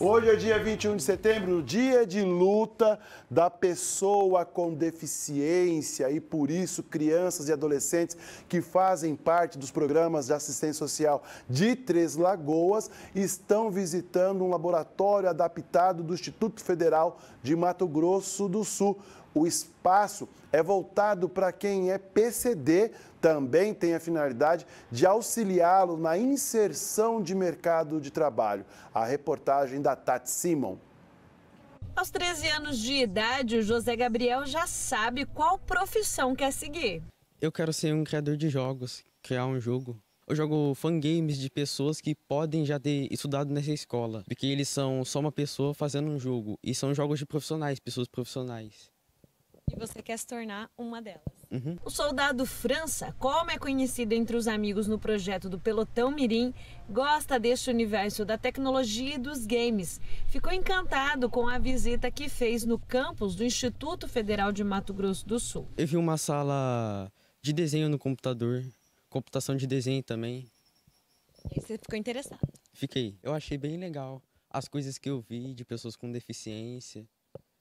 Hoje é dia 21 de setembro, dia de luta da pessoa com deficiência e por isso crianças e adolescentes que fazem parte dos programas de assistência social de Três Lagoas estão visitando um laboratório adaptado do Instituto Federal de Mato Grosso do Sul o espaço é voltado para quem é PCD, também tem a finalidade de auxiliá-lo na inserção de mercado de trabalho. A reportagem da Tati Simon. Aos 13 anos de idade, o José Gabriel já sabe qual profissão quer seguir. Eu quero ser um criador de jogos, criar um jogo. Eu jogo fangames de pessoas que podem já ter estudado nessa escola, porque eles são só uma pessoa fazendo um jogo, e são jogos de profissionais, pessoas profissionais. E você quer se tornar uma delas. Uhum. O soldado França, como é conhecido entre os amigos no projeto do Pelotão Mirim, gosta deste universo da tecnologia e dos games. Ficou encantado com a visita que fez no campus do Instituto Federal de Mato Grosso do Sul. Eu vi uma sala de desenho no computador, computação de desenho também. E você ficou interessado? Fiquei. Eu achei bem legal as coisas que eu vi de pessoas com deficiência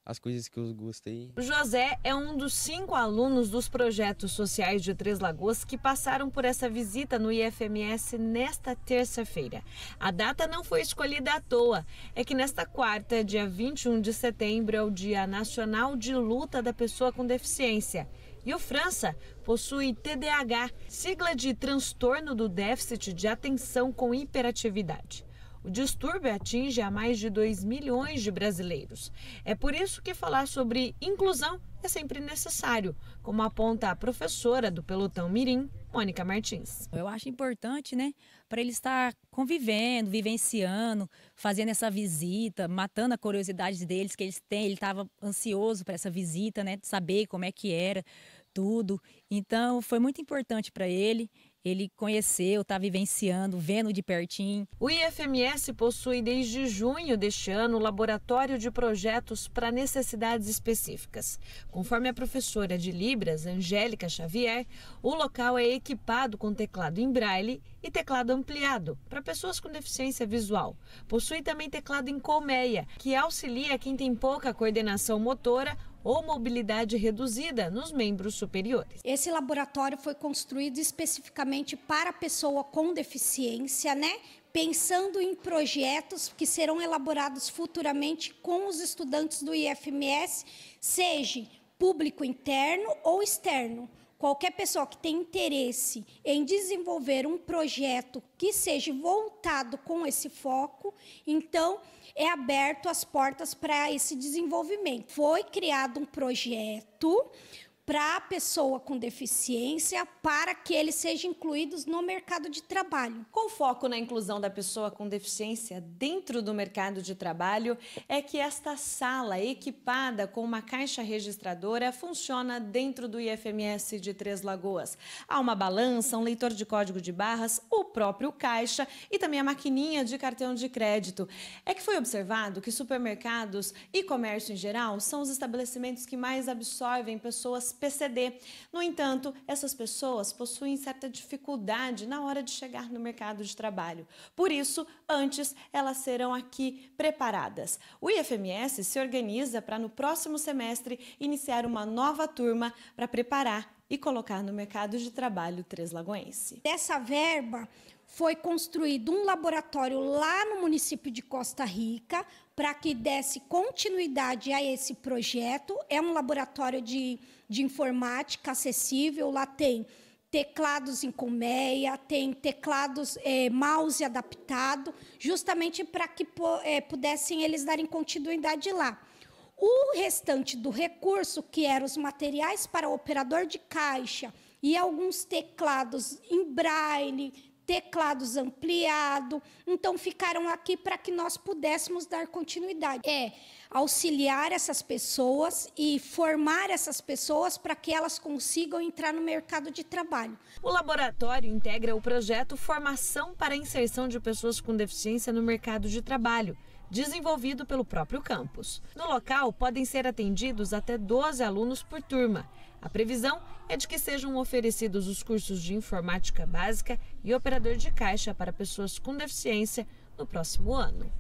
as coisas que eu gostei. José é um dos cinco alunos dos projetos sociais de Três Lagoas que passaram por essa visita no IFMS nesta terça-feira. A data não foi escolhida à toa, é que nesta quarta, dia 21 de setembro, é o Dia Nacional de Luta da Pessoa com Deficiência. E o França possui TDAH, sigla de transtorno do déficit de atenção com hiperatividade. O distúrbio atinge a mais de 2 milhões de brasileiros. É por isso que falar sobre inclusão é sempre necessário, como aponta a professora do Pelotão Mirim, Mônica Martins. Eu acho importante, né, para ele estar convivendo, vivenciando, fazendo essa visita, matando a curiosidade deles que eles têm. Ele estava ansioso para essa visita, né, saber como é que era tudo. Então, foi muito importante para ele ele conheceu, está vivenciando, vendo de pertinho. O IFMS possui desde junho deste ano o laboratório de projetos para necessidades específicas. Conforme a professora de Libras, Angélica Xavier, o local é equipado com teclado em braille e teclado ampliado para pessoas com deficiência visual. Possui também teclado em colmeia, que auxilia quem tem pouca coordenação motora ou mobilidade reduzida nos membros superiores. Esse laboratório foi construído especificamente para a pessoa com deficiência, né? pensando em projetos que serão elaborados futuramente com os estudantes do IFMS, seja público interno ou externo, qualquer pessoa que tem interesse em desenvolver um projeto que seja voltado com esse foco, então é aberto as portas para esse desenvolvimento. Foi criado um projeto para a pessoa com deficiência para que eles sejam incluídos no mercado de trabalho. Com foco na inclusão da pessoa com deficiência dentro do mercado de trabalho, é que esta sala equipada com uma caixa registradora funciona dentro do IFMS de Três Lagoas. Há uma balança, um leitor de código de barras, o próprio caixa e também a maquininha de cartão de crédito. É que foi observado que supermercados e comércio em geral são os estabelecimentos que mais absorvem pessoas PCD. No entanto, essas pessoas possuem certa dificuldade na hora de chegar no mercado de trabalho. Por isso, antes elas serão aqui preparadas. O IFMS se organiza para no próximo semestre iniciar uma nova turma para preparar e colocar no mercado de trabalho Lagoense. Dessa verba foi construído um laboratório lá no município de Costa Rica para que desse continuidade a esse projeto. É um laboratório de, de informática acessível, lá tem teclados em colmeia, tem teclados é, mouse adaptado, justamente para que é, pudessem eles darem continuidade lá. O restante do recurso, que eram os materiais para o operador de caixa e alguns teclados em braille, teclados ampliado. Então ficaram aqui para que nós pudéssemos dar continuidade. É auxiliar essas pessoas e formar essas pessoas para que elas consigam entrar no mercado de trabalho. O laboratório integra o projeto Formação para a Inserção de Pessoas com Deficiência no Mercado de Trabalho desenvolvido pelo próprio campus. No local, podem ser atendidos até 12 alunos por turma. A previsão é de que sejam oferecidos os cursos de informática básica e operador de caixa para pessoas com deficiência no próximo ano.